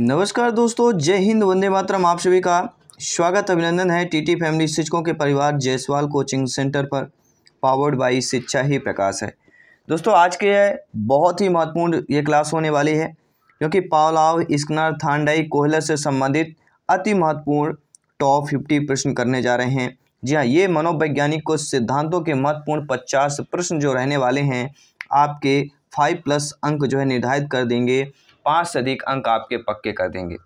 नमस्कार दोस्तों जय हिंद वंदे मातरम आप सभी का स्वागत अभिनंदन है टीटी फैमिली शिक्षकों के परिवार जयसवाल कोचिंग सेंटर पर पावर्ड बाई शिक्षा ही प्रकाश है दोस्तों आज के बहुत ही महत्वपूर्ण ये क्लास होने वाली है क्योंकि पावलाव स्कनर थांडाई कोहलर से संबंधित अति महत्वपूर्ण टॉप फिफ्टी प्रश्न करने जा रहे हैं जी हाँ ये मनोवैज्ञानिक को सिद्धांतों के महत्वपूर्ण पचास प्रश्न जो रहने वाले हैं आपके फाइव प्लस अंक जो है निर्धारित कर देंगे पाँच से अधिक अंक आपके पक्के कर देंगे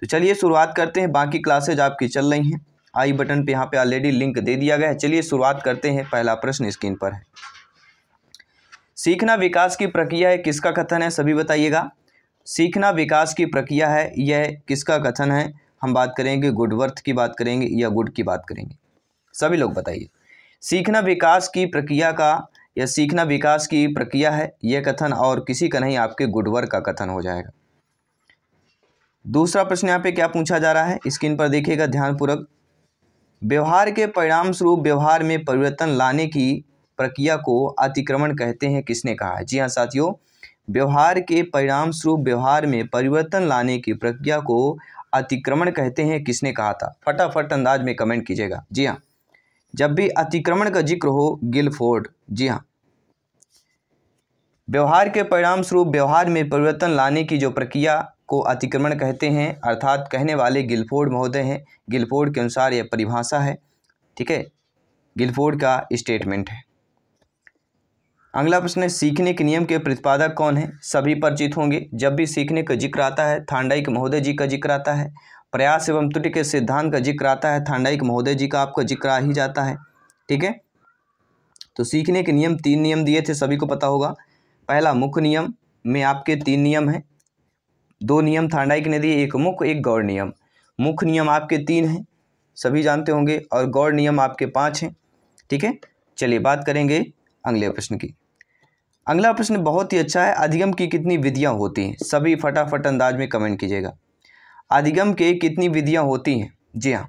तो चलिए शुरुआत करते हैं बाकी क्लासेज आपकी चल रही हैं आई बटन पे यहाँ पे ऑलरेडी लिंक दे दिया गया है चलिए शुरुआत करते हैं पहला प्रश्न स्क्रीन पर है सीखना विकास की प्रक्रिया है किसका कथन है सभी बताइएगा सीखना विकास की प्रक्रिया है यह किसका कथन है हम बात करेंगे गुडवर्थ की बात करेंगे या गुड की बात करेंगे सभी लोग बताइए सीखना विकास की प्रक्रिया का यह सीखना विकास की प्रक्रिया है यह कथन और किसी का नहीं आपके गुडवर्क का कथन हो जाएगा दूसरा प्रश्न यहाँ पे क्या पूछा जा रहा है स्क्रीन पर देखिएगा ध्यानपूर्वक व्यवहार के परिणाम स्वरूप व्यवहार में परिवर्तन लाने की प्रक्रिया को अतिक्रमण कहते हैं किसने कहा है जी हाँ साथियों व्यवहार के परिणाम स्वरूप व्यवहार में परिवर्तन लाने की प्रक्रिया को अतिक्रमण कहते हैं किसने कहा था फटाफट अंदाज में कमेंट कीजिएगा जी हाँ जब भी अतिक्रमण का जिक्र हो गिलफोर्ड जी हाँ व्यवहार के परिणाम स्वरूप व्यवहार में परिवर्तन लाने की जो प्रक्रिया को अतिक्रमण कहते हैं अर्थात कहने वाले गिलफोर्ड महोदय हैं गिलफोर्ड के अनुसार यह परिभाषा है ठीक है गिलफोर्ड का स्टेटमेंट है अगला प्रश्न है सीखने के नियम के प्रतिपादक कौन है सभी परिचित होंगे जब भी सीखने का जिक्र आता है थांडाइक महोदय जी का जिक्र आता है प्रयास एवं त्रुटि के सिद्धांत का जिक्र आता है थांडाइक महोदय जी का आपका जिक्र आ ही जाता है ठीक है तो सीखने के नियम तीन नियम दिए थे सभी को पता होगा पहला मुख्य नियम में आपके तीन नियम हैं दो नियम थांडाइक की नदी एक मुख्य एक गौर नियम मुख्य नियम आपके तीन हैं सभी जानते होंगे और गौर नियम आपके पाँच हैं ठीक है चलिए बात करेंगे अगले प्रश्न की अगला प्रश्न बहुत ही अच्छा है अधिगम की कितनी विधियाँ होती हैं सभी फटाफट अंदाज में कमेंट कीजिएगा अधिगम के कितनी विधियाँ होती हैं जी हाँ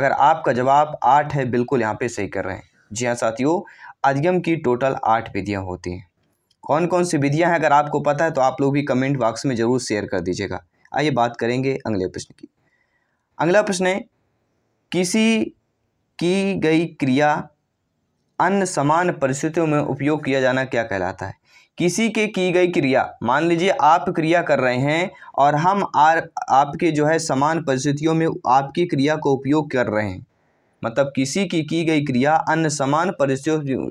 अगर आपका जवाब आठ है बिल्कुल यहाँ पे सही कर रहे हैं जी हाँ साथियों अधिगम की टोटल आठ विधियाँ होती हैं कौन कौन सी विधियाँ हैं अगर आपको पता है तो आप लोग भी कमेंट बॉक्स में ज़रूर शेयर कर दीजिएगा आइए बात करेंगे अगले प्रश्न की अगला प्रश्न है किसी की गई क्रिया अन्य समान परिस्थितियों में उपयोग किया जाना क्या कहलाता है किसी के की गई क्रिया मान लीजिए आप क्रिया कर रहे हैं और हम आर आपके जो है समान परिस्थितियों में आपकी क्रिया को उपयोग कर रहे हैं मतलब किसी की की गई क्रिया अन्य समान परिस्थितियों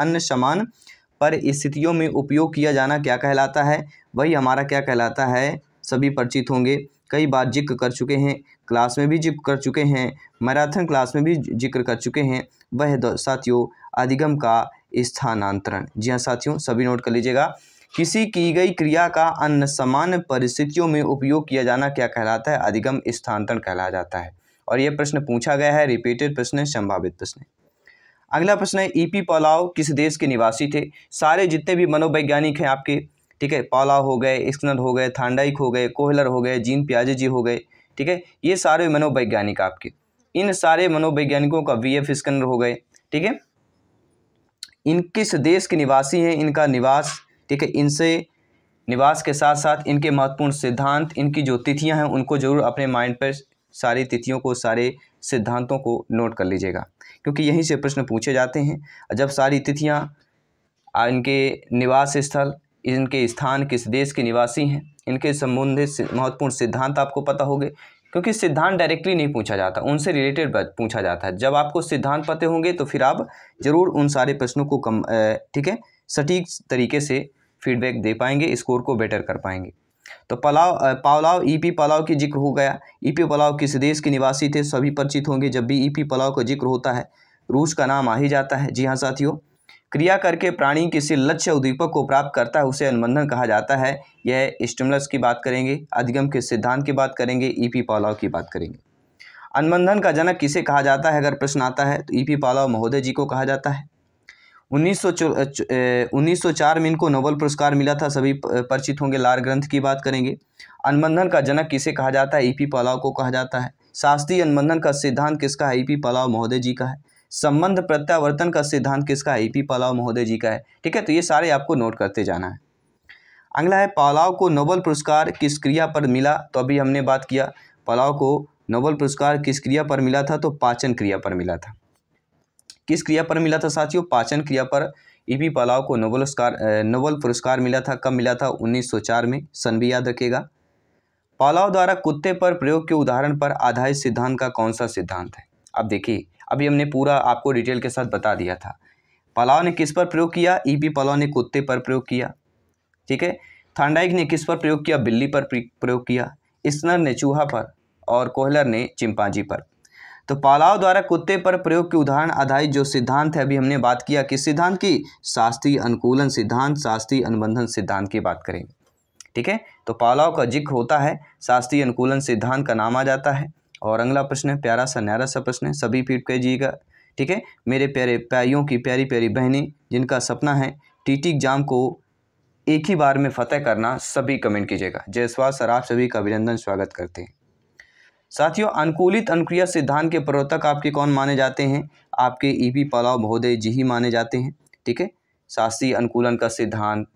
अन्य समान पर स्थितियों में उपयोग किया जाना क्या कहलाता है वही हमारा क्या कहलाता है सभी परिचित होंगे कई बार जिक्र कर चुके हैं क्लास में भी जिक्र कर चुके हैं मैराथन क्लास में भी जिक्र कर चुके हैं वह साथियों अधिगम का स्थानांतरण जी हाँ साथियों सभी नोट कर लीजिएगा किसी की गई क्रिया का अन्य समान परिस्थितियों में उपयोग किया जाना क्या कहलाता है अधिगम स्थानांतरण कहला जाता है और यह प्रश्न पूछा गया है रिपीटेड प्रश्न संभावित प्रश्न अगला प्रश्न है ईपी e पौलाव किस देश के निवासी थे सारे जितने भी मनोवैज्ञानिक हैं आपके ठीक है पौलाव हो गए स्कनर हो गए थांडाइक हो गए कोहलर हो गए जीन प्याजे जी हो गए ठीक है ये सारे मनोवैज्ञानिक आपके इन सारे मनोवैज्ञानिकों का वी एफ स्कनर हो गए ठीक है इन किस देश के निवासी हैं इनका निवास ठीक है इनसे निवास के साथ साथ इनके महत्वपूर्ण सिद्धांत इनकी जो तिथियाँ हैं उनको जरूर अपने माइंड पर सारी तिथियों को सारे सिद्धांतों को नोट कर लीजिएगा क्योंकि यहीं से प्रश्न पूछे जाते हैं जब सारी तिथियाँ इनके निवास स्थल इनके स्थान किस देश के निवासी हैं इनके संबंधित महत्वपूर्ण सिद्धांत आपको पता होंगे क्योंकि सिद्धांत डायरेक्टली नहीं पूछा जाता उनसे रिलेटेड पूछा जाता है जब आपको सिद्धांत पते होंगे तो फिर आप ज़रूर उन सारे प्रश्नों को कम ठीक है सटीक तरीके से फीडबैक दे पाएंगे स्कोर को बेटर कर पाएंगे तो पलाव पावलाव ईपी पलाव की जिक्र हो गया ईपी पलाव किस देश के निवासी थे सभी परिचित होंगे जब भी ईपी पलाव का जिक्र होता है रूस का नाम आ ही जाता है जी हाँ साथियों क्रिया करके प्राणी किसी लक्ष्य उद्दीपक को प्राप्त करता है उसे अनुबंधन कहा जाता है यह स्टिमुलस की बात करेंगे अधिगम के सिद्धांत की बात करेंगे ईपी पालाव की बात करेंगे अनुबंधन का जनक किसे कहा जाता है अगर प्रश्न आता है तो ईपी पालाव महोदय जी को कहा जाता है उन्नीस सौ चार में इनको नोबल पुरस्कार मिला था सभी परिचित होंगे लार ग्रंथ की बात करेंगे अनुबंधन का जनक किसे कहा जाता है ई पी पलाव को कहा जाता है शास्त्रीय अनुबंधन का सिद्धांत किसका है ई पी पलाव महोदय जी का है संबंध प्रत्यावर्तन का सिद्धांत किसका है ई पी पलाव महोदय जी का है ठीक है तो ये सारे आपको नोट करते जाना है अगला है पलाव को नोबल पुरस्कार किस क्रिया पर मिला तो अभी हमने बात किया पलाव को नोबल पुरस्कार किस क्रिया पर मिला था तो पाचन क्रिया पर मिला था किस क्रिया पर मिला था साथियों पाचन क्रिया पर ई पी पलाव को नोबल पुरस्कार नोबल पुरस्कार मिला था कब मिला था 1904 में सन भी याद रखेगा पालाव द्वारा कुत्ते पर प्रयोग के उदाहरण पर आधारित सिद्धांत का कौन सा सिद्धांत है अब देखिए अभी हमने पूरा आपको डिटेल के साथ बता दिया था पलाव ने किस पर प्रयोग किया ई पी पलाव ने कुत्ते पर प्रयोग किया ठीक है थांडाइक ने किस पर प्रयोग किया बिल्ली पर प्रयोग किया इसनर ने चूहा पर और कोहलर ने चिंपाजी पर तो पालाव द्वारा कुत्ते पर प्रयोग के उदाहरण आधारित जो सिद्धांत है अभी हमने बात किया किस सिद्धांत की शास्त्रीय अनुकूलन सिद्धांत शास्त्रीय अनुबंधन सिद्धांत की बात करें ठीक है तो पालाव का जिक्र होता है शास्त्रीय अनुकूलन सिद्धांत का नाम आ जाता है और अगला प्रश्न है प्यारा सा न्यारा सा प्रश्न है सभी फीट कीजिएगा ठीक है मेरे प्यारे प्यारियों की प्यारी प्यारी बहनें जिनका सपना है टीटी एग्जाम को एक ही बार में फतेह करना सभी कमेंट कीजिएगा जयसवाल सर आप सभी का अभिनंदन स्वागत करते हैं साथियों अनुकूलित अनुक्रिया सिद्धांत के प्रवर्तक आपके कौन माने जाते हैं आपके ई पी पलाव महोदय जी ही माने जाते हैं ठीक है शास्त्रीय अनुकूलन का सिद्धांत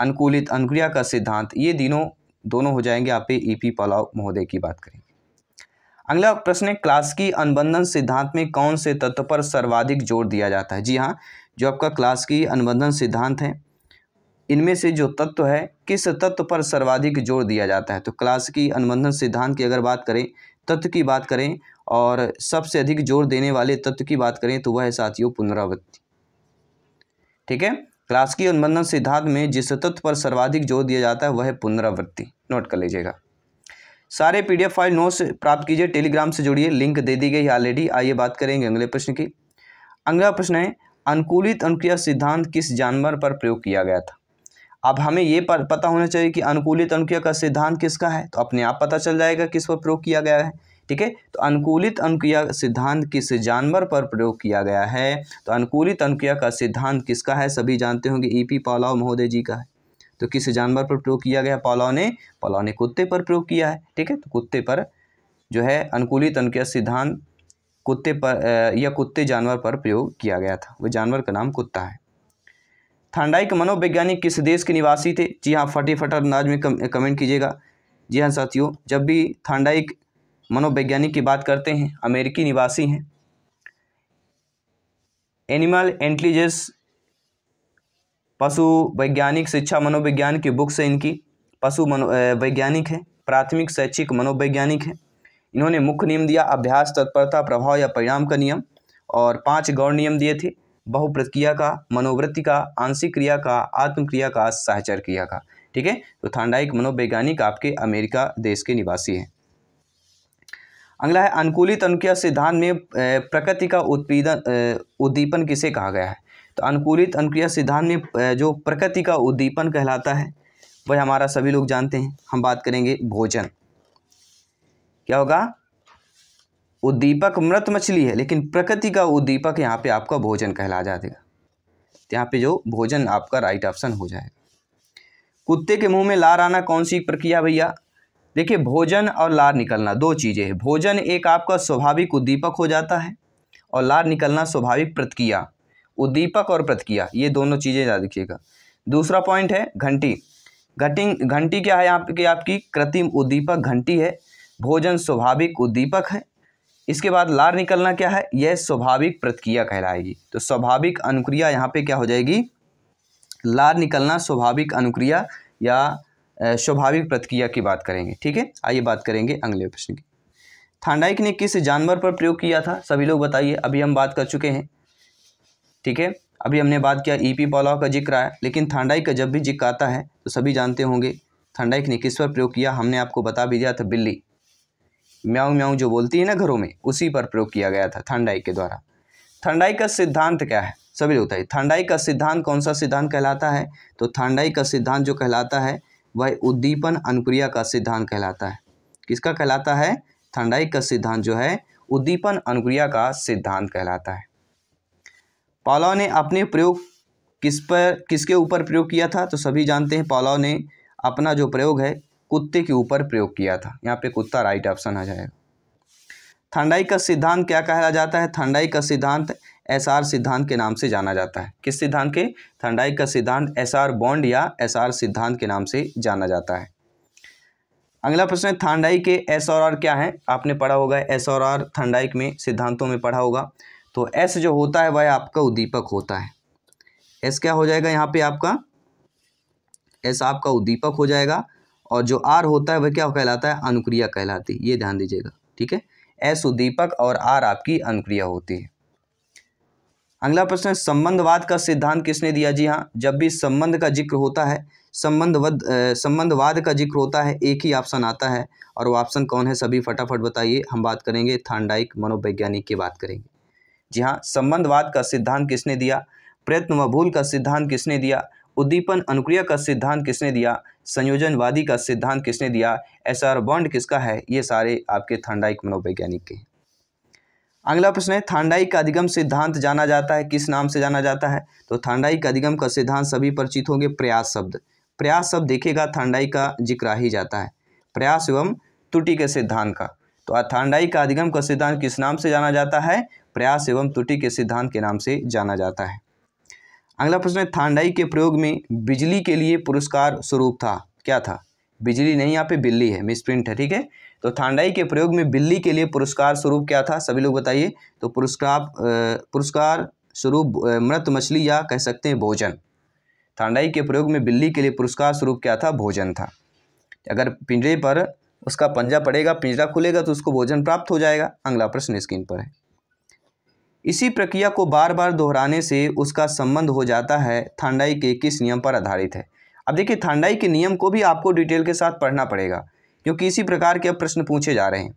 अनुकूलित अनुक्रिया का सिद्धांत ये दिनों दोनों हो जाएंगे आप ई पी पलाव महोदय की बात करेंगे अगला प्रश्न है क्लासकी अनुबंधन सिद्धांत में कौन से तत्व पर सर्वाधिक जोर दिया जाता है जी हाँ जो आपका क्लासकी अनुबंधन सिद्धांत है इनमें से जो तत्व है किस तत्व पर सर्वाधिक जोर दिया जाता है तो की अनुबंधन सिद्धांत की अगर बात करें तत्व की बात करें और सबसे अधिक जोर देने वाले तत्व की बात करें तो वह है साथियों पुनरावृत्ति ठीक है की अनुबंधन सिद्धांत में जिस तत्व पर सर्वाधिक जोर दिया जाता है वह है पुनरावृत्ति नोट कर लीजिएगा सारे पी फाइल नोट्स प्राप्त कीजिए टेलीग्राम से जुड़िए लिंक दे दी गई ऑलरेडी आइए बात करेंगे अगले प्रश्न की अगला प्रश्न है अनुकूलित अनुक्रिया सिद्धांत किस जानवर पर प्रयोग किया गया था अब हमें ये पता होना चाहिए कि अनुकूलित अनुक्रिया का सिद्धांत किसका है तो अपने आप पता चल जाएगा किस पर प्रयोग किया गया है ठीक है तो अनुकूलित अनुक्रिया सिद्धांत किस जानवर पर प्रयोग किया गया है तो अनुकूलित अनुक्रिया का सिद्धांत किसका है सभी जानते होंगे ई पी पालाव महोदय जी का है तो किस जानवर पर प्रयोग किया गया पालाव ने पालाव ने कुत्ते पर प्रयोग किया है ठीक है तो कुत्ते पर जो है अनुकूलित अनुक्रिया सिद्धांत कुत्ते पर या कुत्ते जानवर पर प्रयोग किया गया था वह जानवर का नाम कुत्ता है थांडाइक मनोवैज्ञानिक किस देश के निवासी थे जी हाँ फटे फटर अंदाज में कमेंट कीजिएगा जी हाँ साथियों जब भी थांडाइक मनोवैज्ञानिक की बात करते हैं अमेरिकी निवासी हैं एनिमल इंटेलिजेंस पशु वैज्ञानिक शिक्षा मनोविज्ञान की बुक से इनकी पशु मनो वैज्ञानिक है प्राथमिक शैक्षिक मनोवैज्ञानिक है इन्होंने मुख्य नियम दिया अभ्यास तत्परता प्रभाव या परिणाम का नियम और पांच गौर नियम दिए थे बहुप्रक्रिया का मनोवृत्ति का आंशिक क्रिया का आत्मक्रिया का सहचर क्रिया का ठीक है तो थांडाइक मनोवैज्ञानिक आपके अमेरिका देश के निवासी हैं अगला है अनुकूलित अनुक्रिया सिद्धांत में प्रकृति का उत्पीदन उद्दीपन किसे कहा गया है तो अनुकूलित अनुक्रिया सिद्धांत में जो प्रकृति का उद्दीपन कहलाता है वह हमारा सभी लोग जानते हैं हम बात करेंगे भोजन क्या होगा उद्दीपक मृत मछली है लेकिन प्रकृति का उद्दीपक यहाँ पे आपका भोजन कहला जाएगा तो यहाँ पे जो भोजन आपका राइट ऑप्शन हो जाएगा कुत्ते के मुंह में लार आना कौन सी प्रक्रिया भैया देखिए भोजन और लार निकलना दो चीज़ें हैं भोजन एक आपका स्वाभाविक उद्दीपक हो जाता है और लार निकलना स्वाभाविक प्रतिक्रिया उद्दीपक और प्रतिक्रिया ये दोनों चीज़ें याद रखिएगा दूसरा पॉइंट है घंटी घटिंग घंटी क्या है यहाँ की आपकी कृत्रिम उद्दीपक घंटी है भोजन स्वाभाविक उद्दीपक है इसके बाद लार निकलना क्या है यह स्वाभाविक प्रतिक्रिया कहलाएगी तो स्वाभाविक अनुक्रिया यहाँ पे क्या हो जाएगी लार निकलना स्वाभाविक अनुक्रिया या स्वाभाविक प्रतिक्रिया की बात करेंगे ठीक है आइए बात करेंगे अगले प्रश्न की थांडाइक ने किस जानवर पर प्रयोग किया था सभी लोग बताइए अभी हम बात कर चुके हैं ठीक है अभी हमने बात किया पी पॉलाव का जिक्र आया लेकिन थांडाइक का जब भी जिक्र आता है तो सभी जानते होंगे थांडाइक ने किस पर प्रयोग किया हमने आपको बता भी दिया था बिल्ली म्याऊ म्याऊ जो बोलती है ना घरों में उसी पर प्रयोग किया गया था थंडाई के द्वारा थंडाई का सिद्धांत क्या है सभी लोग बताइए थंडाई का सिद्धांत कौन सा सिद्धांत कहलाता है तो थंडाई का सिद्धांत जो कहलाता है वह उद्दीपन अनुक्रिया का सिद्धांत कहलाता है किसका कहलाता है थंडाई का सिद्धांत जो है उद्दीपन अनुक्रिया का सिद्धांत कहलाता है पालाव ने अपने प्रयोग किस पर किसके ऊपर प्रयोग किया था तो सभी जानते हैं पालाव ने अपना जो प्रयोग है कुत्ते के ऊपर प्रयोग किया था यहाँ पे कुत्ता राइट ऑप्शन आ जाएगा थंडाई का सिद्धांत क्या कहा जाता है थंडाई का सिद्धांत एस आर सिद्धांत के नाम से जाना जाता है किस सिद्धांत के थंडाई का सिद्धांत एस आर बॉन्ड या एस आर सिद्धांत के नाम से जाना जाता है अगला प्रश्न है थंडाई के एस और आर क्या है आपने पढ़ा होगा एस और आर थंडाइक में सिद्धांतों में पढ़ा होगा तो एस जो होता है वह आपका उद्दीपक होता है एस क्या हो जाएगा यहाँ पे आपका एस आपका उद्दीपक हो जाएगा और जो आर होता है वह क्या कहलाता है अनुक्रिया कहलाती है ये ध्यान दीजिएगा ठीक है एस उद्दीपक और आर आपकी अनुक्रिया होती है अगला प्रश्न संबंधवाद का सिद्धांत किसने दिया जी हाँ जब भी संबंध का जिक्र होता है संबंधवद संबंधवाद का जिक्र होता है एक ही ऑप्शन आता है और वो ऑप्शन कौन है सभी फटाफट बताइए हम बात करेंगे थांडाइक मनोवैज्ञानिक की बात करेंगे जी हाँ संबंधवाद का सिद्धांत किसने दिया प्रयत्न व भूल का सिद्धांत किसने दिया उद्दीपन अनुक्रिया का सिद्धांत किसने दिया संयोजनवादी का सिद्धांत किसने दिया एस आर बॉन्ड किसका है ये सारे आपके थांडाइक मनोवैज्ञानिक के अगला प्रश्न है थांडाई का अधिगम सिद्धांत जाना जाता है किस नाम से जाना जाता है तो थांडाई का अधिगम का सिद्धांत सभी परिचित होंगे प्रयास शब्द प्रयास शब्द देखेगा थांडाई का जिक्र ही जाता है प्रयास एवं त्रुटि के सिद्धांत का तो थांडाई का अधिगम का सिद्धांत किस नाम से जाना जाता है प्रयास एवं त्रुटि के सिद्धांत के नाम से जाना जाता है अगला प्रश्न है थांडाई के प्रयोग में बिजली के लिए पुरस्कार स्वरूप था क्या था बिजली नहीं यहाँ पे बिल्ली है मिस प्रिंट है ठीक है तो थांडाई के प्रयोग में बिल्ली के लिए पुरस्कार स्वरूप क्या था सभी लोग बताइए तो पुरस्कार पुरस्कार स्वरूप मृत मछली या कह सकते हैं भोजन थांडाई के प्रयोग में बिल्ली के लिए पुरस्कार स्वरूप क्या था भोजन था अगर पिंजरे पर उसका पंजा पड़ेगा पिंजरा खुलेगा तो उसको भोजन प्राप्त हो जाएगा अगला प्रश्न स्क्रीन पर है इसी प्रक्रिया को बार बार दोहराने से उसका संबंध हो जाता है थांडाई के किस नियम पर आधारित है अब देखिए थांडाई के नियम को भी आपको डिटेल के साथ पढ़ना पड़ेगा क्योंकि इसी प्रकार के अब प्रश्न पूछे जा रहे हैं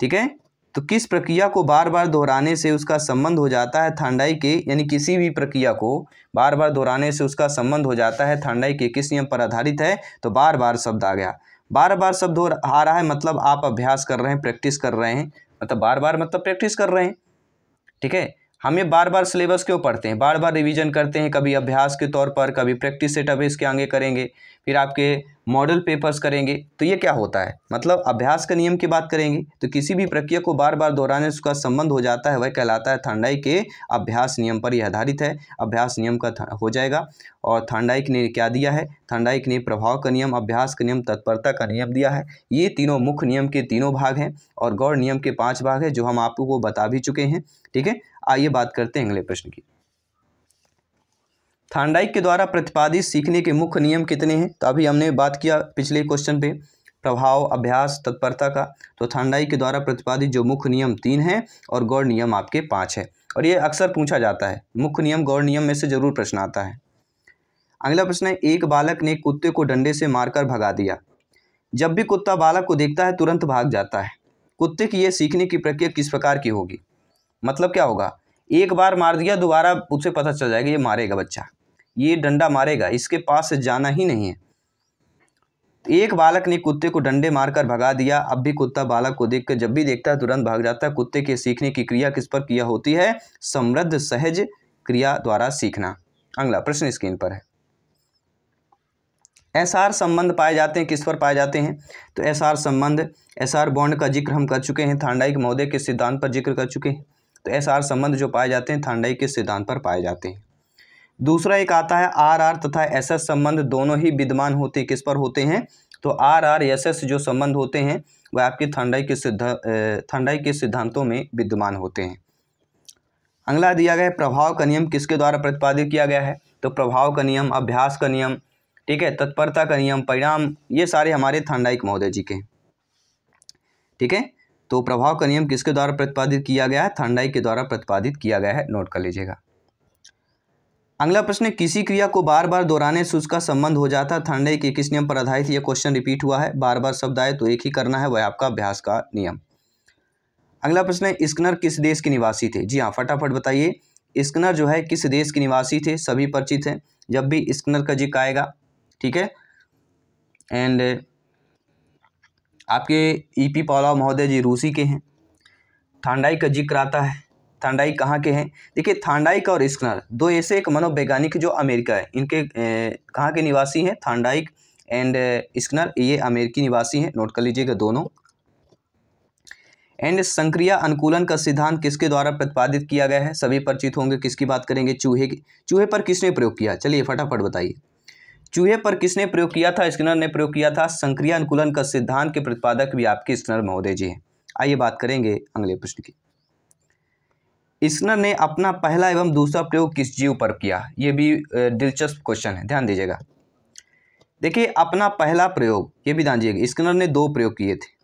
ठीक है तो किस प्रक्रिया को बार बार दोहराने से उसका संबंध हो जाता है थांडाई के यानी किसी भी प्रक्रिया को बार बार दोहराने से उसका संबंध हो जाता है थांडाई के किस नियम पर आधारित है तो बार बार शब्द आ गया बार बार शब्द आ रहा है मतलब आप अभ्यास कर रहे हैं प्रैक्टिस कर रहे हैं मतलब बार बार मतलब प्रैक्टिस कर रहे हैं ठीक है हम ये बार बार सिलेबस क्यों पढ़ते हैं बार बार रिवीजन करते हैं कभी अभ्यास के तौर पर कभी प्रैक्टिस सेट अभी इसके आगे करेंगे फिर आपके मॉडल पेपर्स करेंगे तो ये क्या होता है मतलब अभ्यास के नियम की बात करेंगे तो किसी भी प्रक्रिया को बार बार दोहराने से उसका संबंध हो जाता है वह कहलाता है थंडाई के अभ्यास नियम पर यह आधारित है अभ्यास नियम का हो जाएगा और थंडाइक ने क्या दिया है थंडाइक ने प्रभाव का नियम अभ्यास का नियम तत्परता का नियम दिया है ये तीनों मुख्य नियम के तीनों भाग हैं और गौर नियम के पाँच भाग हैं जो हम आपको बता भी चुके हैं ठीक है आइए बात करते हैं अगले प्रश्न की थांडाइक के द्वारा प्रतिपादित सीखने के मुख्य नियम कितने हैं तो अभी हमने बात किया पिछले क्वेश्चन पे प्रभाव अभ्यास तत्परता का तो थांडाइक के द्वारा प्रतिपादित जो मुख्य नियम तीन हैं और गौर नियम आपके पाँच है और ये अक्सर पूछा जाता है मुख्य नियम गौर नियम में से जरूर प्रश्न आता है अगला प्रश्न है एक बालक ने कुत्ते को डंडे से मारकर भगा दिया जब भी कुत्ता बालक को देखता है तुरंत भाग जाता है कुत्ते की यह सीखने की प्रक्रिया किस प्रकार की होगी मतलब क्या होगा एक बार मार दिया दोबारा उसे पता चल जाएगा ये मारेगा बच्चा ये डंडा मारेगा इसके पास जाना ही नहीं है एक बालक ने कुत्ते को डंडे मारकर भगा दिया अब भी कुत्ता बालक को देखकर जब भी देखता है तुरंत भाग जाता है कुत्ते के सीखने की क्रिया किस पर किया होती है समृद्ध सहज क्रिया द्वारा सीखना अगला प्रश्न स्क्रीन पर है एसआर संबंध पाए जाते हैं किस पर पाए जाते हैं तो एसआर संबंध एसआर बॉन्ड का जिक्र हम कर चुके हैं थांडाई के महोदय के सिद्धांत पर जिक्र कर चुके हैं तो एस आर संबंध जो पाए जाते हैं थांडाई के सिद्धांत पर पाए जाते हैं दूसरा एक आता है आर आर तथा एस एस संबंध दोनों ही विद्यमान होते किस पर होते हैं तो आर आर एस एस जो संबंध होते हैं वह आपके थंडाई के सिद्धांत थंडाई के सिद्धांतों में विद्यमान होते हैं अगला दिया गया है प्रभाव का नियम किसके द्वारा प्रतिपादित किया गया है तो प्रभाव का नियम अभ्यास का नियम ठीक है तत्परता का नियम परिणाम ये सारे हमारे थंडाई महोदय जी के ठीक है तो प्रभाव का नियम किसके द्वारा प्रतिपादित किया गया है थंडाई के द्वारा प्रतिपादित किया गया है नोट कर लीजिएगा अगला प्रश्न किसी क्रिया को बार बार दोहराने से उसका संबंध हो जाता थंडाई के किस नियम पर आधारित यह क्वेश्चन रिपीट हुआ है बार बार शब्द आए तो एक ही करना है वह आपका अभ्यास का नियम अगला प्रश्न है स्कनर किस देश के निवासी थे जी हाँ फटाफट बताइए स्कनर जो है किस देश के निवासी थे सभी परिचित हैं जब भी स्कनर का जिक आएगा ठीक है एंड आपके ई पी पालाव महोदय जी रूसी के हैं थांडाई का जिक्र आता है थांडाई कहाँ के हैं देखिए थांडाइक और स्कनर दो ऐसे एक मनोवैज्ञानिक जो अमेरिका है इनके कहाँ के निवासी हैं थांडाइक एंड स्कनर ये अमेरिकी निवासी हैं नोट कर लीजिएगा दोनों एंड संक्रिया अनुकूलन का सिद्धांत किसके द्वारा प्रतिपादित किया गया है सभी परिचित होंगे किसकी बात करेंगे चूहे की चूहे पर किसने प्रयोग किया चलिए फटाफट बताइए चूहे पर किसने प्रयोग किया था स्किनर ने प्रयोग किया था संक्रिय अनुकूलन का सिद्धांत के प्रतिपादक भी आपके स्किनर महोदय जी हैं आइए बात करेंगे अगले प्रश्न की स्किनर ने अपना पहला एवं दूसरा प्रयोग किस जीव पर किया ये भी दिलचस्प क्वेश्चन है ध्यान दीजिएगा देखिए अपना पहला प्रयोग ये भी ध्यान दीजिएगा स्किनर ने दो प्रयोग किए थे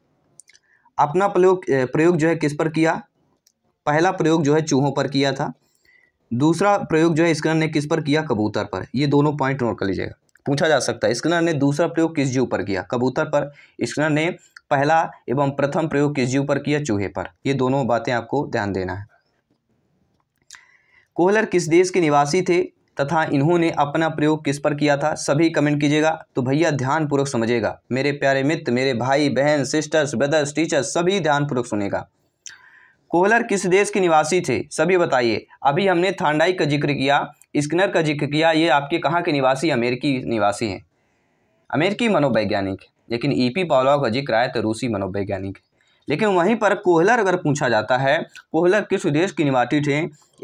अपना प्रयोग प्रयोग जो है किस पर किया पहला प्रयोग जो है चूहों पर किया था दूसरा प्रयोग जो है स्किनर ने किस पर किया कबूतर पर ये दोनों पॉइंट नोट कर लीजिएगा पूछा जा सकता है स्किनर ने दूसरा प्रयोग किस जीव पर किया कबूतर पर स्किनर ने पहला एवं प्रथम प्रयोग किस जीव पर किया चूहे पर ये दोनों बातें आपको ध्यान देना है कोहलर किस देश के निवासी थे तथा इन्होंने अपना प्रयोग किस पर किया था सभी कमेंट कीजिएगा तो भैया ध्यानपूर्वक समझेगा मेरे प्यारे मित्र मेरे भाई बहन सिस्टर्स ब्रदर्स टीचर्स सभी ध्यानपूर्वक सुनेगा कोहलर किस देश के निवासी थे सभी बताइए अभी हमने थांडाई का जिक्र किया स्किनर का जिक्र किया ये आपके कहाँ के निवासी अमेरिकी निवासी हैं अमेरिकी मनोवैज्ञानिक लेकिन ई पी पावलॉव का जिक्र आया तो रूसी मनोवैज्ञानिक लेकिन वहीं पर कोहलर अगर पूछा जाता है कोहलर किस देश के निवासी थे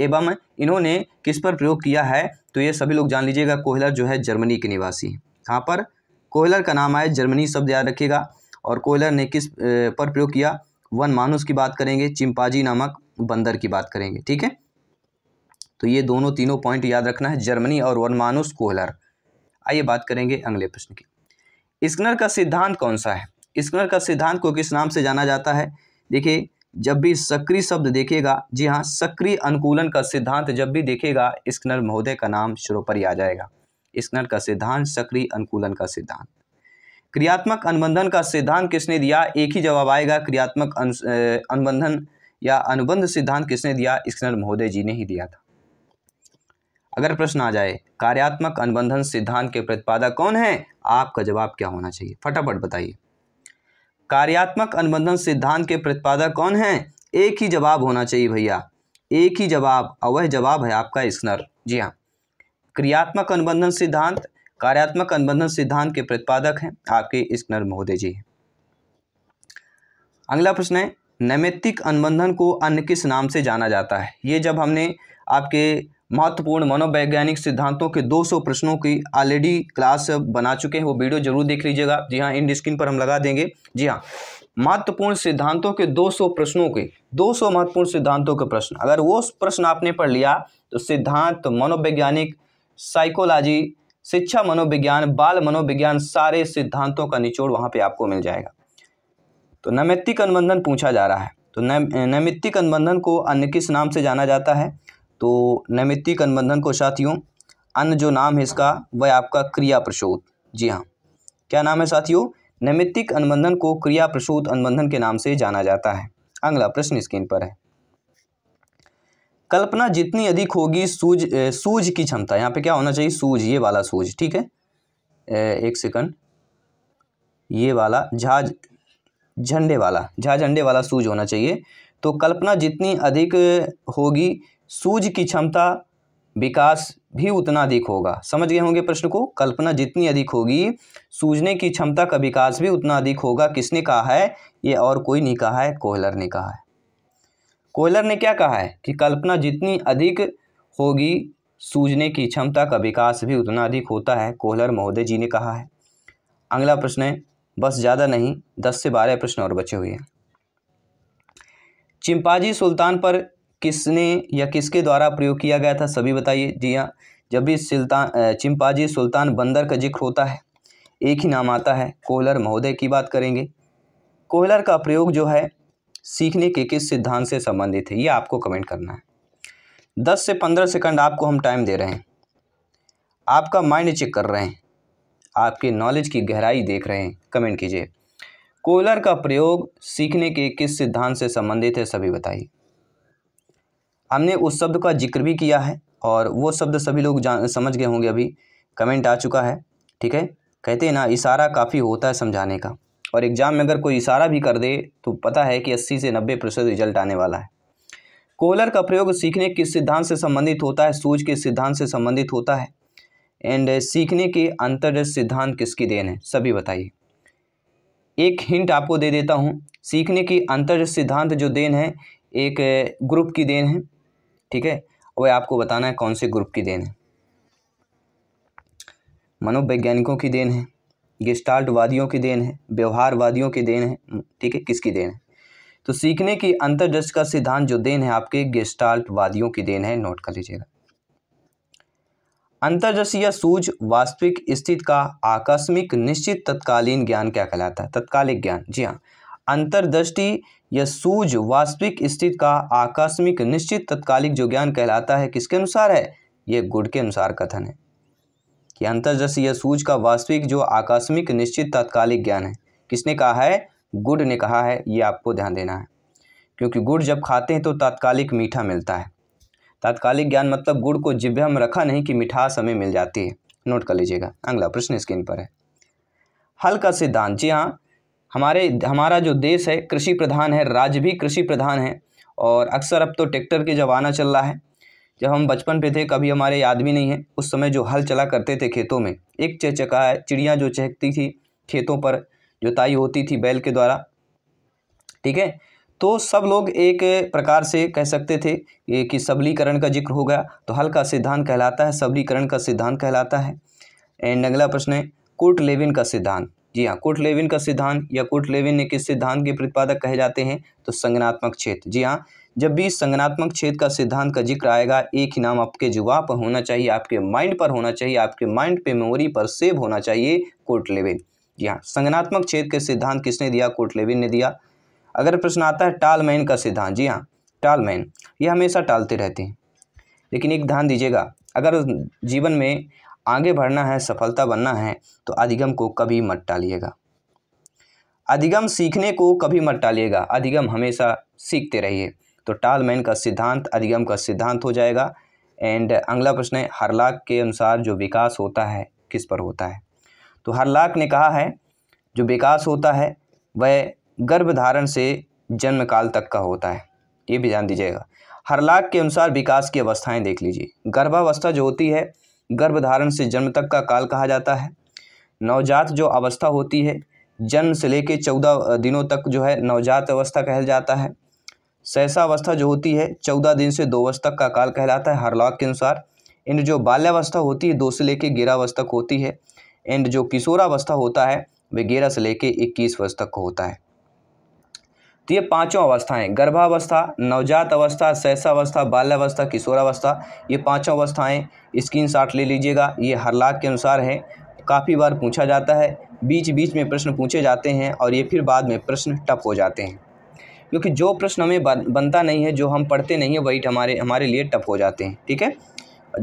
एवं इन्होंने किस पर प्रयोग किया है तो ये सभी लोग जान लीजिएगा कोहलर जो है जर्मनी के निवासी कहाँ पर कोहलर का नाम आया जर्मनी शब्द याद रखिएगा और कोहलर ने किस पर प्रयोग किया वन मानुस की बात करेंगे चिंपाजी नामक बंदर की बात करेंगे ठीक है तो ये दोनों तीनों पॉइंट याद रखना है जर्मनी और वनमानुस कोहलर आइए बात करेंगे अगले प्रश्न की स्कनर का सिद्धांत कौन सा है स्कनर का सिद्धांत को किस नाम से जाना जाता है देखिए जब भी सक्रिय शब्द देखेगा जी हाँ सक्रिय अनुकूलन का सिद्धांत जब भी देखेगा स्कनर महोदय का नाम सर्वोपरि आ जाएगा स्कनर का सिद्धांत सक्रिय अनुकूलन का सिद्धांत क्रियात्मक अनुबंधन का सिद्धांत किसने दिया एक ही जवाब आएगा क्रियात्मक अनुबंधन या अनुबंध सिद्धांत किसने दिया स्कनर महोदय जी ने ही दिया था अगर प्रश्न आ जाए कार्यात्मक अनुबंधन सिद्धांत के प्रतिपादक कौन है आपका जवाब क्या होना चाहिए फटाफट बताइए कार्यात्मक अनुबंधन सिद्धांत के प्रतिपादक कौन है एक ही जवाब होना चाहिए भैया एक ही जवाब और वह जवाब है आपका स्नर जी हाँ क्रियात्मक अनुबंधन सिद्धांत कार्यात्मक अनुबंधन सिद्धांत के प्रतिपादक हैं आपके स्कनर महोदय जी अगला प्रश्न है नैमित्तिक अनुबंधन को अन्य किस नाम से जाना जाता है ये जब हमने आपके महत्वपूर्ण मनोवैज्ञानिक सिद्धांतों के 200 प्रश्नों की ऑलरेडी क्लास बना चुके हैं वो वीडियो जरूर देख लीजिएगा जी हाँ इंड स्क्रीन पर हम लगा देंगे जी हाँ महत्वपूर्ण सिद्धांतों के 200 प्रश्नों के 200 महत्वपूर्ण सिद्धांतों के प्रश्न अगर वो प्रश्न आपने पढ़ लिया तो सिद्धांत मनोवैज्ञानिक साइकोलॉजी शिक्षा मनोविज्ञान बाल मनोविज्ञान सारे सिद्धांतों का निचोड़ वहाँ पर आपको मिल जाएगा तो नैमित्तिक अनुबंधन पूछा जा रहा है तो नैमित्तिक अनुबंधन को अन्य किस नाम से जाना जाता है तो नैमित्तिक अनुबंधन को साथियों अन्य जो नाम है इसका वह आपका क्रिया प्रशोध जी हाँ क्या नाम है साथियों नैमित्तिक अनुबंधन को क्रिया प्रशोध अनुबंधन के नाम से जाना जाता है अगला प्रश्न स्क्रीन पर है कल्पना जितनी अधिक होगी सूझ सूझ की क्षमता यहाँ पे क्या होना चाहिए सूझ ये वाला सूझ ठीक है एक सेकंड ये वाला झा झंडे वाला झा झंडे वाला सूझ होना चाहिए तो कल्पना जितनी अधिक होगी सूझ की क्षमता विकास भी उतना अधिक होगा समझ गए होंगे प्रश्न को कल्पना जितनी अधिक होगी सूझने की क्षमता का विकास भी उतना अधिक होगा किसने कहा है ये और कोई नहीं कहा है कोहलर ने कहा है कोहलर ने क्या कहा है कि कल्पना जितनी अधिक होगी सूझने की क्षमता का विकास भी उतना अधिक होता है कोहलर महोदय जी ने कहा है अगला प्रश्न है बस ज़्यादा नहीं दस से बारह प्रश्न और बचे हुए हैं चिंपाजी सुल्तान पर किसने या किसके द्वारा प्रयोग किया गया था सभी बताइए जी हाँ जब भी सुल्तान चिंपाजी सुल्तान बंदर का जिक्र होता है एक ही नाम आता है कोहलर महोदय की बात करेंगे कोहलर का प्रयोग जो है सीखने के किस सिद्धांत से संबंधित है ये आपको कमेंट करना है दस से पंद्रह सेकंड आपको हम टाइम दे रहे हैं आपका माइंड चेक कर रहे हैं आपके नॉलेज की गहराई देख रहे हैं कमेंट कीजिए कोहलर का प्रयोग सीखने के किस सिद्धांत से संबंधित है सभी बताइए हमने उस शब्द का जिक्र भी किया है और वो शब्द सभी लोग जान समझ गए होंगे अभी कमेंट आ चुका है ठीक है कहते हैं ना इशारा काफ़ी होता है समझाने का और एग्ज़ाम में अगर कोई इशारा भी कर दे तो पता है कि अस्सी से नब्बे प्रतिशत रिजल्ट आने वाला है कोलर का प्रयोग सीखने के सिद्धांत से संबंधित होता है सूझ के सिद्धांत से संबंधित होता है एंड सीखने के अंतर सिद्धांत किसकी देन है सभी बताइए एक हिंट आपको दे देता हूँ सीखने की अंतर सिद्धांत जो देन है एक ग्रुप की देन है ठीक है वह आपको बताना है कौन से ग्रुप की देन है मनोवैज्ञानिकों की देन है गेस्टाल्टवादियों की देन है व्यवहारवादियों की देन है ठीक है किसकी देन है तो सीखने की अंतर्दृष्टि का सिद्धांत जो देन है आपके गेस्टाल्टवादियों की देन है नोट कर लीजिएगा अंतर्दृष्टि या सूझ वास्तविक स्थिति का आकस्मिक निश्चित तत्कालीन ज्ञान क्या कहलाता है तत्कालिक ज्ञान जी हाँ अंतर्दृष्टि या सूझ वास्तविक स्थिति का आकस्मिक निश्चित तत्कालिक जो ज्ञान कहलाता है किसके अनुसार है यह गुड के अनुसार कथन है कि अंतर्दृष्टि या सूझ का वास्तविक जो आकस्मिक निश्चित तात्कालिक ज्ञान है किसने कहा है गुड ने कहा है ये आपको ध्यान देना है क्योंकि गुड़ जब खाते हैं तो तात्कालिक मीठा मिलता है तात्कालिक ज्ञान मतलब गुड़ को जिभ्या में रखा नहीं कि मिठास हमें मिल जाती है नोट कर लीजिएगा अगला प्रश्न स्क्रीन पर है हल का सिद्धांत जी हाँ हमारे हमारा जो देश है कृषि प्रधान है राज्य भी कृषि प्रधान है और अक्सर अब तो ट्रैक्टर के जमाना चल रहा है जब हम बचपन पे थे कभी हमारे याद भी नहीं है उस समय जो हल चला करते थे खेतों में एक चहचका है चिड़िया जो चहकती थी खेतों पर जोताई होती थी बैल के द्वारा ठीक है तो सब लोग एक प्रकार से कह सकते थे कि सबलीकरण का जिक्र हो गया तो हल का सिद्धांत कहलाता है सबलीकरण का सिद्धांत कहलाता है एंड अगला प्रश्न है कोर्ट लेविन का सिद्धांत जी हाँ कुट लेविन का सिद्धांत या कुट लेविन किस सिद्धांत के प्रतिपादक कहे जाते हैं तो संगनात्मक क्षेत्र जी हाँ जब भी संगनात्मक क्षेत्र का सिद्धांत का जिक्र आएगा एक ही नाम आपके जुबा पर होना चाहिए आपके माइंड पर होना चाहिए आपके माइंड पे मेमोरी पर सेव होना चाहिए कोर्ट लेविन जी हाँ संगनात्मक क्षेत्र के सिद्धांत किसने दिया कोर्ट लेविन ने दिया अगर प्रश्न आता है टालमैन का सिद्धांत जी हाँ टालमैन ये हमेशा टालते रहते हैं लेकिन एक ध्यान दीजिएगा अगर जीवन में आगे बढ़ना है सफलता बनना है तो अधिगम को कभी मत टालिएगा अधिगम सीखने को कभी मत टालिएगा अधिगम हमेशा सीखते रहिए तो टालमैन का सिद्धांत अधिगम का सिद्धांत हो जाएगा एंड अगला प्रश्न है हरलाक के अनुसार जो विकास होता है किस पर होता है तो हरलाक ने कहा है जो विकास होता है वह गर्भधारण से जन्मकाल तक का होता है ये भी ध्यान दीजिएगा हरलाक के अनुसार विकास की अवस्थाएं देख लीजिए गर्भावस्था जो होती है गर्भधारण से जन्म तक का काल कहा जाता है नवजात जो अवस्था होती है जन्म से लेके चौदह दिनों तक जो है नवजात अवस्था कहल जाता है सहसा अवस्था जो होती है चौदह दिन से दो वर्ष तक का काल कहलाता है हर लॉक के अनुसार एंड जो बाल्यावस्था होती है दो से लेके ग्यारह वर्ष तक होती है एंड जो किशोरावस्था होता है वे ग्यारह से लेके इक्कीस वर्ष तक होता है तो ये पांचों अवस्थाएं गर्भावस्था नवजात अवस्था अवस्था बाल्यावस्था किशोरावस्था ये पांचों अवस्थाएं स्क्रीन शॉट ले लीजिएगा ये हर लाख के अनुसार हैं काफ़ी बार पूछा जाता है बीच बीच में प्रश्न पूछे जाते हैं और ये फिर बाद में प्रश्न टप हो जाते हैं क्योंकि जो प्रश्न हमें बनता नहीं है जो हम पढ़ते नहीं है वही हमारे हमारे लिए टप हो जाते हैं ठीक है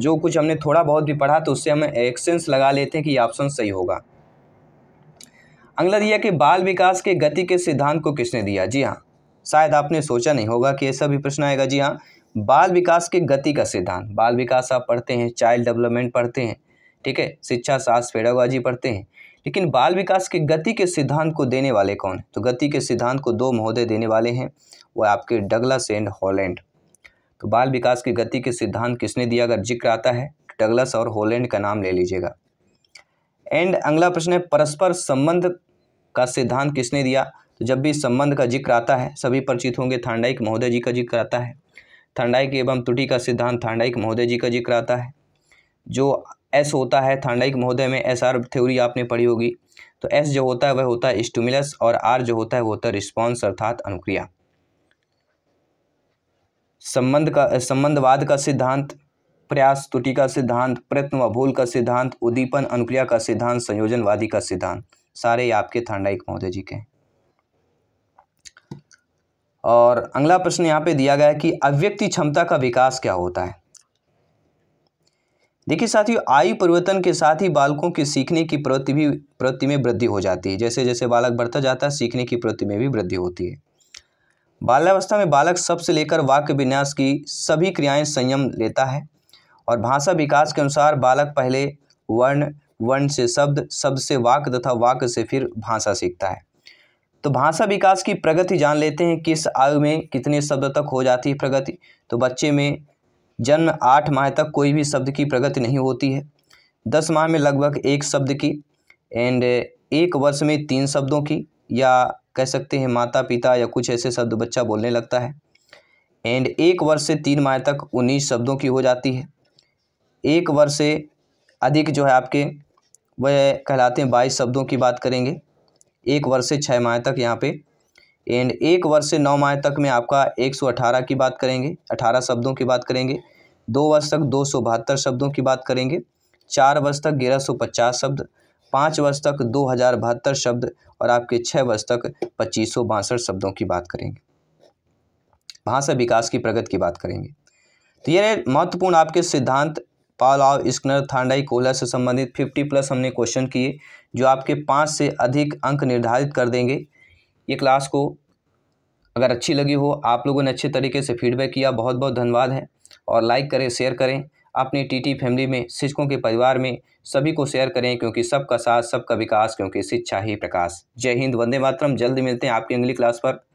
जो कुछ हमने थोड़ा बहुत भी पढ़ा तो उससे हमें एक्सेंस लगा लेते हैं कि ये ऑप्शन सही होगा अगला दिया कि बाल विकास के गति के सिद्धांत को किसने दिया जी हाँ शायद आपने सोचा नहीं होगा कि ऐसा भी प्रश्न आएगा जी हाँ बाल विकास के गति का सिद्धांत बाल विकास आप पढ़ते हैं चाइल्ड डेवलपमेंट पढ़ते हैं ठीक है शिक्षा शास्त्र पेडागोजी पढ़ते हैं लेकिन बाल विकास के गति के सिद्धांत को देने वाले कौन तो गति के सिद्धांत को दो महोदय देने वाले हैं वो आपके डगलस एंड हॉलैंड तो बाल विकास की गति के सिद्धांत किसने दिया अगर जिक्र आता है तो डगलस और हॉलैंड का नाम ले लीजिएगा एंड अगला प्रश्न है परस्पर संबंध का सिद्धांत किसने दिया तो जब भी संबंध का जिक्र आता है सभी परिचित होंगे थांडाइक महोदय जी का जिक्र आता है थांडाइक एवं त्रुटि का सिद्धांत थांडाइक महोदय जी का जिक्र आता है जो एस होता है थांडाइक महोदय में एस आर थ्योरी आपने पढ़ी होगी तो एस जो होता है वह होता है स्टूमिलस और आर जो होता है वह होता है रिस्पॉन्स अर्थात अनुक्रिया संबंध का संबंधवाद का सिद्धांत प्रयास त्रुटि का सिद्धांत प्रयत्न व भूल का सिद्धांत उद्दीपन अनुक्रिया का सिद्धांत संयोजनवादी का सिद्धांत सारे आपके थांडाइक महोदय जी के और अगला प्रश्न यहाँ पे दिया गया है कि अव्यक्ति क्षमता का विकास क्या होता है देखिए साथियों आयु परिवर्तन के साथ ही बालकों के सीखने की प्रवृत्ति भी प्रवृत्ति में वृद्धि हो जाती है जैसे जैसे बालक बढ़ता जाता है सीखने की प्रवृत्ति में भी वृद्धि होती है बाल्यावस्था में बालक सबसे लेकर वाक्य विन्यास की सभी क्रियाएं संयम लेता है और भाषा विकास के अनुसार बालक पहले वर्ण वर्ण से शब्द शब्द से वाक तथा वाक से फिर भाषा सीखता है तो भाषा विकास की प्रगति जान लेते हैं किस आयु में कितने शब्द तक हो जाती है प्रगति तो बच्चे में जन्म आठ माह तक कोई भी शब्द की प्रगति नहीं होती है दस माह में लगभग एक शब्द की एंड एक वर्ष में तीन शब्दों की या कह सकते हैं माता पिता या कुछ ऐसे शब्द बच्चा बोलने लगता है एंड एक वर्ष से तीन माह तक उन्नीस शब्दों की हो जाती है एक वर्ष से अधिक जो है आपके वह कहलाते हैं बाईस शब्दों की बात करेंगे एक वर्ष से छः माह तक यहाँ पे एंड एक वर्ष से नौ माह तक में आपका एक सौ अठारह की बात करेंगे अठारह शब्दों की बात करेंगे दो वर्ष तक दो सौ बहत्तर शब्दों की बात करेंगे चार वर्ष तक ग्यारह सौ पचास शब्द पाँच वर्ष तक दो हज़ार बहत्तर शब्द और आपके छः वर्ष तक पच्चीस सौ बासठ शब्दों की बात करेंगे भाषा विकास की प्रगति की बात करेंगे तो ये महत्वपूर्ण आपके सिद्धांत ऑफ स्कनर थांडाई कोला से संबंधित फिफ्टी प्लस हमने क्वेश्चन किए जो आपके पाँच से अधिक अंक निर्धारित कर देंगे ये क्लास को अगर अच्छी लगी हो आप लोगों ने अच्छे तरीके से फीडबैक किया बहुत बहुत धन्यवाद है और लाइक करें शेयर करें अपनी टीटी फैमिली में शिक्षकों के परिवार में सभी को शेयर करें क्योंकि सबका साथ सबका विकास क्योंकि शिक्षा ही प्रकाश जय हिंद वंदे मातरम जल्द मिलते हैं आपकी अगली क्लास पर